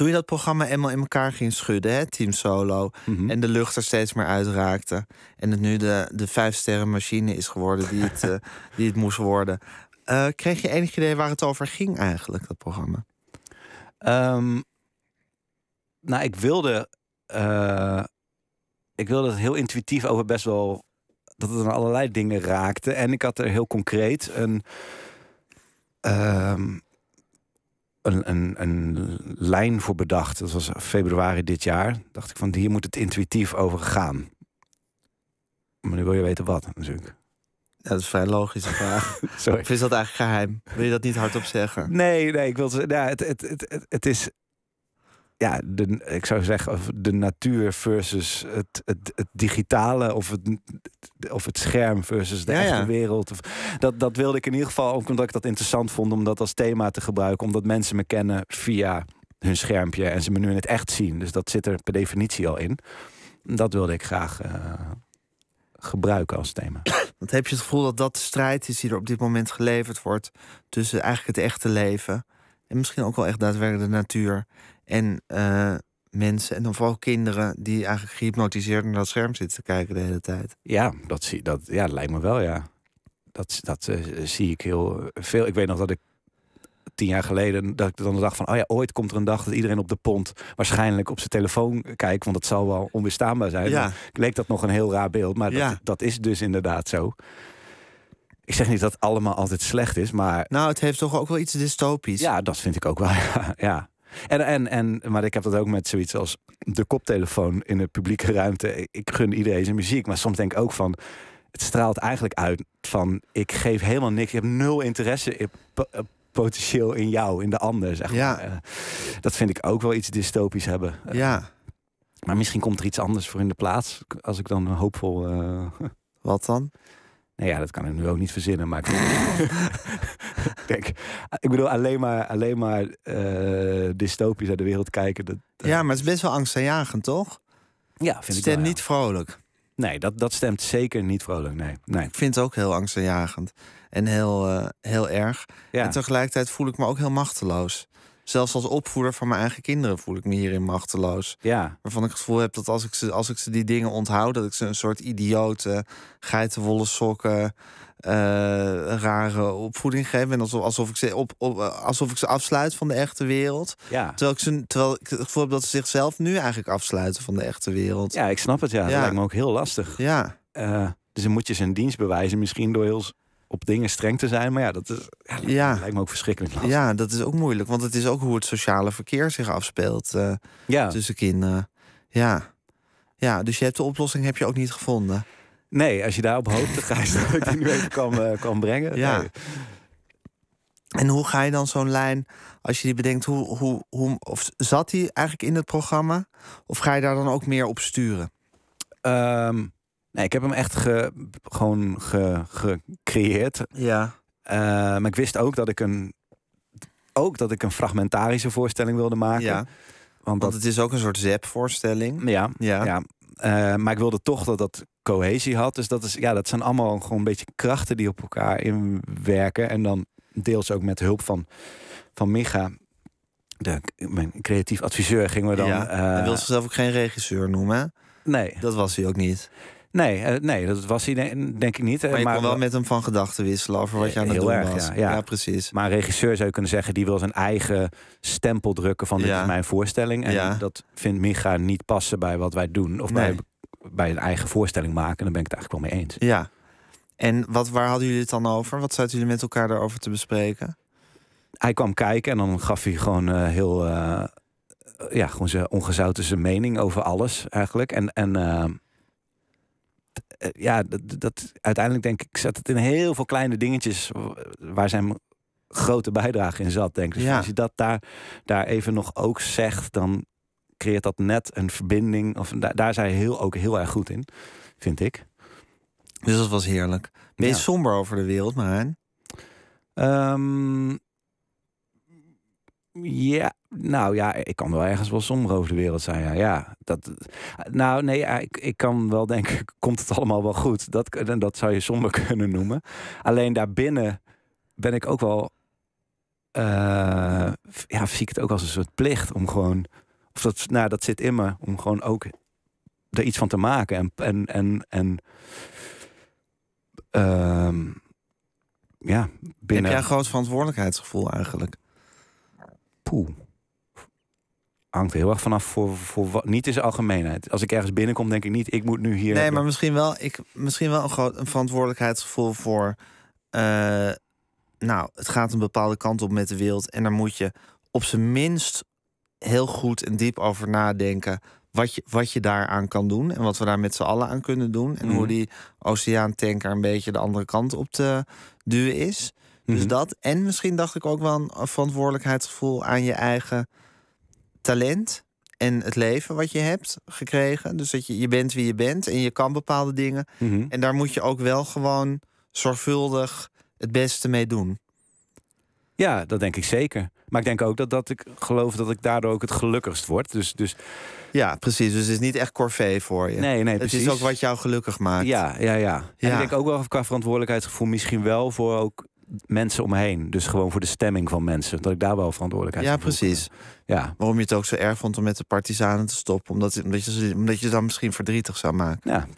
toen je dat programma eenmaal in elkaar ging schudden, hè, Team Solo, mhm. en de lucht er steeds meer raakte, en het nu de, de machine is geworden die het, eh, die het moest worden, eh, kreeg je enig idee waar het over ging eigenlijk, dat programma? Ehm, nou, ik wilde, eh, ik wilde het heel intuïtief over best wel dat het aan allerlei dingen raakte. En ik had er heel concreet een. Ehm, een, een, een lijn voor bedacht. Dat was februari dit jaar. Dacht ik van hier moet het intuïtief over gaan. Maar nu wil je weten wat natuurlijk. Dat is vrij logische vraag. Sorry. Of is dat eigenlijk geheim? Wil je dat niet hardop zeggen? Nee, nee, ik wil ja, het, het, het, het, is ja, de, ik zou zeggen, de natuur versus het, het, het digitale of het, of het scherm versus de ja, echte ja. wereld. Dat, dat wilde ik in ieder geval, ook omdat ik dat interessant vond om dat als thema te gebruiken, omdat mensen me kennen via hun schermpje en ze me nu in het echt zien. Dus dat zit er per definitie al in. Dat wilde ik graag eh, gebruiken als thema. Want heb je het gevoel dat dat de strijd is die er op dit moment geleverd wordt tussen eigenlijk het echte leven en misschien ook wel echt daadwerkelijk de natuur en eh, mensen, en dan vooral kinderen, die eigenlijk gehypnotiseerd naar dat scherm zitten te kijken de hele tijd. Ja, dat, zie, dat, ja, lijkt me wel, ja. Dat, dat eh, zie ik heel eh, veel. Ik weet nog dat ik tien jaar geleden, dat ik dan dacht van, oh ja, ooit komt er een dag dat iedereen op de pond waarschijnlijk op zijn telefoon kijkt, want dat zal wel onweerstaanbaar zijn. Ja. leek dat nog een heel raar beeld, maar ja. dat, dat is dus inderdaad zo. Ik zeg niet dat allemaal altijd slecht is, maar... Nou, het heeft toch ook wel iets dystopisch. Ja, dat vind ik ook wel. ja. En, en, en, maar ik heb dat ook met zoiets als de koptelefoon in de publieke ruimte. Ik gun iedereen zijn muziek, maar soms denk ik ook van het straalt eigenlijk uit van ik geef helemaal niks. Ik heb nul interesse in eh, potentieel in jou, in de ander. Zeg maar. Eh, dat vind ik ook wel iets dystopisch hebben. Eh, ja. Maar misschien komt er iets anders voor in de plaats. Als ik dan hoopvol. Wat dan? Nou ja, dat kan ik nu ook niet verzinnen. Maar ik... Kijk, ik bedoel, alleen maar, alleen maar eh, dystopisch naar de wereld kijken. Dat, Ja, maar het is best wel angstaanjagend, toch? Ja, vind het ik niet vrolijk. Nee, dat, dat stemt zeker niet vrolijk. Nee, nee. Ik vind het ook heel angstaanjagend. En heel, eh, heel erg. Ja. En tegelijkertijd voel ik me ook heel machteloos. Zelfs als opvoeder van mijn eigen kinderen voel ik me hierin machteloos. Ja. Waarvan ik het gevoel heb dat als ik ze, als ik ze die dingen onthoud, dat ik ze een soort idiote geitenwolle sokken, eh, rare opvoeding geven En alsof, alsof, ik ze op, alsof ik ze afsluit van de echte wereld. Ja. Terwijl, ik ze, terwijl ik het gevoel heb dat ze zichzelf nu eigenlijk afsluiten van de echte wereld. Ja, ik snap het. Ja, dat lijkt me ook heel lastig. Ja. Eh, dus dan moet je zijn dienst bewijzen, misschien door heel op dingen streng te zijn. Maar ja, dat, is, ja, lijkt me ook verschrikkelijk lastig. Ja, dat is ook moeilijk. Want het is ook hoe het sociale verkeer zich afspeelt eh, tussen kinderen. Ja. ja, dus je hebt de oplossing heb je ook niet gevonden. Nee, als je daarop hoopt, hoogte ga je dat ik even kan, brengen. Ja. En hoe ga je dan zo'n lijn, als je die bedenkt, hoe, hoe, hoe, of zat die eigenlijk in het programma? Of ga je daar dan ook meer op sturen? Ehm, nee, ik heb hem echt gewoon gecreëerd. Ja. Eh, maar ik wist ook dat ik een, ook dat ik een fragmentarische voorstelling wilde maken. Ja. Want, dat, het is ook een soort zep-voorstelling. ja, ja. Eh, maar ik wilde toch dat dat cohesie had. Dus dat, is, ja, dat zijn allemaal gewoon een beetje krachten die op elkaar inwerken. En dan deels ook met hulp van, van Micha. De, mijn creatief adviseur gingen we dan. Ja. Uh, hij eh, wil zichzelf ook geen regisseur noemen. Nee. Dat was hij ook niet. Nee, eh, nee, dat was hij denk ik niet. Maar je kon wel met hem van gedachten wisselen over wat je aan het doen was. Ja, ja. precies. Maar een regisseur zou je kunnen zeggen... die wil zijn eigen stempel drukken van dit is mijn voorstelling. En dat vindt Micha niet passen bij wat wij doen. Of bij, bij een eigen voorstelling maken. Dan daar ben ik het eigenlijk wel mee eens. Ja. En wat, waar hadden jullie het dan over? Wat zaten jullie met elkaar daarover te bespreken? Hij kwam kijken en dan gaf hij gewoon eh, heel... Eh, ja, gewoon zijn ongezouten zijn mening over alles eigenlijk. En... en eh, ja, dat, dat, uiteindelijk denk ik, zat het in heel veel kleine dingetjes waar zijn grote bijdrage in zat, denk ik. Dus ja. als je dat daar, daar even nog ook zegt, dan creëert dat net een verbinding. Of, daar, daar zijn heel, ook heel erg goed in, vind ik. Dus dat was heerlijk. Ben somber over de wereld, maar? Um, ehm, ja, nou ja, ik kan wel ergens wel somber over de wereld zijn. Ja, ja dat, nou nee, ik, ik kan wel denken, komt het allemaal wel goed? Dat, dat zou je somber kunnen noemen. Alleen daarbinnen ben ik ook wel... Eh, ja, zie ik het ook als een soort plicht om gewoon... Of dat, nou, dat zit in me, om gewoon ook er iets van te maken. En, en, en, en ehm, ja, binnen... Heb jij een groot verantwoordelijkheidsgevoel eigenlijk? poeh. Hangt heel erg vanaf voor, voor wat. Niet in zijn algemeenheid. Als ik ergens binnenkom, denk ik niet, ik moet nu hier. Nee, maar misschien wel, ik, misschien wel een, groot, een verantwoordelijkheidsgevoel voor. Eh, nou, het gaat een bepaalde kant op met de wereld. En daar moet je op zijn minst heel goed en diep over nadenken. Wat je, wat je daaraan kan doen en wat we daar met z'n allen aan kunnen doen. En hoe mhm. die tanker een beetje de andere kant op te duwen is. Dus mhm. dat. En misschien dacht ik ook wel een verantwoordelijkheidsgevoel aan je eigen talent en het leven wat je hebt gekregen. Dus dat je, je bent wie je bent en je kan bepaalde dingen. Mhm. En daar moet je ook wel gewoon zorgvuldig het beste mee doen. Ja, dat denk ik zeker. Maar ik denk ook dat, dat ik geloof dat ik daardoor ook het gelukkigst word. Dus, dus... Ja, precies. Dus het is niet echt corvée voor je. Nee, nee, het is ook wat jou gelukkig maakt. Ja, ja, ja. En ik denk ook wel qua verantwoordelijkheidsgevoel misschien wel voor ook mensen omheen. Dus gewoon voor de stemming van mensen. Dat ik daar wel verantwoordelijkheid Ja, precies. Ja. Waarom je het ook zo erg vond om met de partisanen te stoppen. Omdat, omdat, je, omdat je dan misschien verdrietig zou maken. Ja,